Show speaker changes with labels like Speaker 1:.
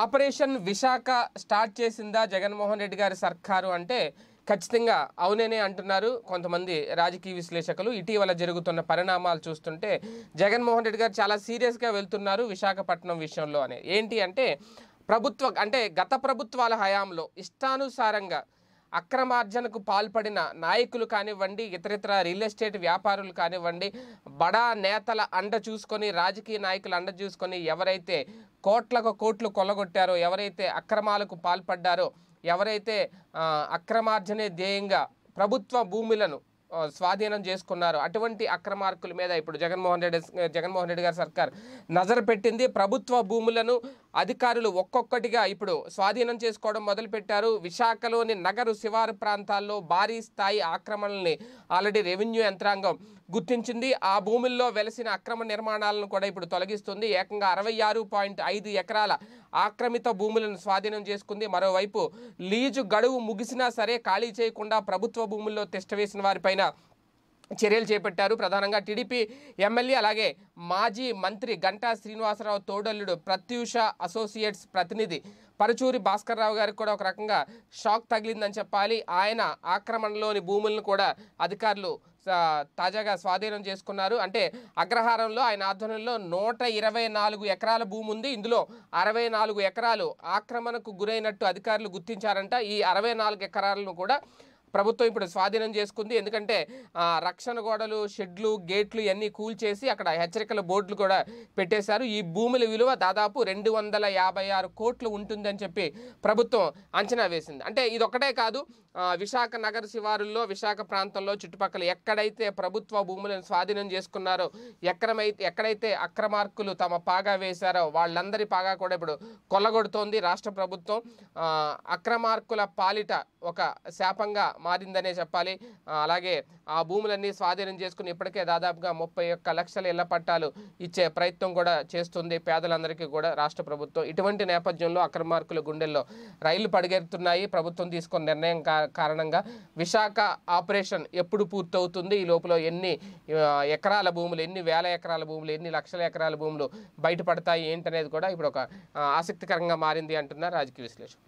Speaker 1: operation Visakha start చేసిందా జగన్మోహన్ రెడ్డి గారి సర్కారు అంటే ఖచ్చితంగా అవునేనే అంటున్నారు కొంతమంది రాజకీయ విశ్లేషకులు ఇటీవల జరుగుతున్న పరిణామాలు చూస్తుంటే జగన్మోహన్ రెడ్డి గారు చాలా సీరియస్గా వెళ్తున్నారు విశాఖపట్నం విషయంలో అనే ఏంటి అంటే ప్రభుత్వ అంటే గత ప్రభుత్వాల హయాంలో ఇష్టానుసారంగా అక్రమార్జనకు పాల్పడిన నాయకులు కానివ్వండి ఇతరితర రియల్ ఎస్టేట్ వ్యాపారులు కానివ్వండి బడా నేతల అండ చూసుకొని రాజకీయ నాయకుల అండ చూసుకొని ఎవరైతే కోట్లకు కోట్లు కొల్లగొట్టారో ఎవరైతే అక్రమాలకు పాల్పడ్డారో ఎవరైతే అక్రమార్జనే ధ్యేయంగా ప్రభుత్వ భూములను స్వాధీనం చేసుకున్నారు అటువంటి అక్రమార్కుల మీద ఇప్పుడు జగన్మోహన్ రెడ్డి జగన్మోహన్ రెడ్డి గారి సర్కార్ నజర పెట్టింది ప్రభుత్వ భూములను అధికారులు ఒక్కొక్కటిగా ఇప్పుడు స్వాధీనం చేసుకోవడం మొదలుపెట్టారు విశాఖలోని నగరు శివారు ప్రాంతాల్లో భారీ స్థాయి ఆక్రమణల్ని ఆల్రెడీ రెవెన్యూ యంత్రాంగం గుర్తించింది ఆ భూముల్లో వెలసిన అక్రమ నిర్మాణాలను కూడా ఇప్పుడు తొలగిస్తుంది ఏకంగా అరవై ఎకరాల ఆక్రమిత భూములను స్వాధీనం చేసుకుంది మరోవైపు లీజు గడువు ముగిసినా సరే ఖాళీ చేయకుండా ప్రభుత్వ భూముల్లో తెష్ట వేసిన వారిపైన చర్యలు చేపట్టారు ప్రధానంగా టీడీపీ ఎమ్మెల్యే అలాగే మాజీ మంత్రి గంటా శ్రీనివాసరావు తోడల్లుడు ప్రత్యూష అసోసియేట్స్ ప్రతినిధి పరచూరి భాస్కర్ రావు గారికి కూడా ఒక రకంగా షాక్ తగిలిందని చెప్పాలి ఆయన ఆక్రమణలోని భూములను కూడా అధికారులు తాజాగా స్వాధీనం చేసుకున్నారు అంటే అగ్రహారంలో ఆయన ఆధ్వర్యంలో నూట ఇరవై నాలుగు ఎకరాల భూమి ఉంది ఇందులో అరవై నాలుగు ఎకరాలు ఆక్రమణకు గురైనట్టు అధికారులు గుర్తించారంట ఈ అరవై నాలుగు ఎకరాలను కూడా ప్రభుత్వం ఇప్పుడు స్వాధీనం చేసుకుంది ఎందుకంటే రక్షణ గోడలు షెడ్లు గేట్లు ఇవన్నీ కూల్చేసి అక్కడ హెచ్చరికల బోర్డులు కూడా పెట్టేశారు ఈ భూముల విలువ దాదాపు రెండు వందల యాభై ఆరు కోట్లు ఉంటుందని చెప్పి ప్రభుత్వం అంచనా వేసింది అంటే ఇదొక్కటే కాదు విశాఖ నగర శివారుల్లో విశాఖ ప్రాంతంలో చుట్టుపక్కల ఎక్కడైతే ప్రభుత్వ భూములను స్వాధీనం చేసుకున్నారో ఎక్కడమైతే ఎక్కడైతే అక్రమార్కులు తమ పాగా వేశారో వాళ్ళందరి పాగా కూడా ఇప్పుడు కొల్లగొడుతోంది రాష్ట్ర ప్రభుత్వం అక్రమార్కుల పాలిట ఒక శాపంగా మారిందనే చెప్పాలి అలాగే ఆ భూములన్నీ స్వాధీనం చేసుకుని ఇప్పటికే దాదాపుగా ముప్పై ఒక్క లక్షల ఇళ్ల పట్టాలు ఇచ్చే ప్రయత్నం కూడా చేస్తుంది పేదలందరికీ కూడా రాష్ట్ర ప్రభుత్వం ఇటువంటి నేపథ్యంలో అక్రమార్కుల గుండెల్లో రైళ్లు పడగెరుతున్నాయి ప్రభుత్వం తీసుకున్న నిర్ణయం కారణంగా విశాఖ ఆపరేషన్ ఎప్పుడు పూర్తవుతుంది ఈ లోపల ఎన్ని ఎకరాల భూములు ఎన్ని వేల ఎకరాల భూములు ఎన్ని లక్షల ఎకరాల భూములు బయటపడతాయి ఏంటనేది కూడా ఇప్పుడు ఒక ఆసక్తికరంగా మారింది అంటున్నారు రాజకీయ విశ్లేషకులు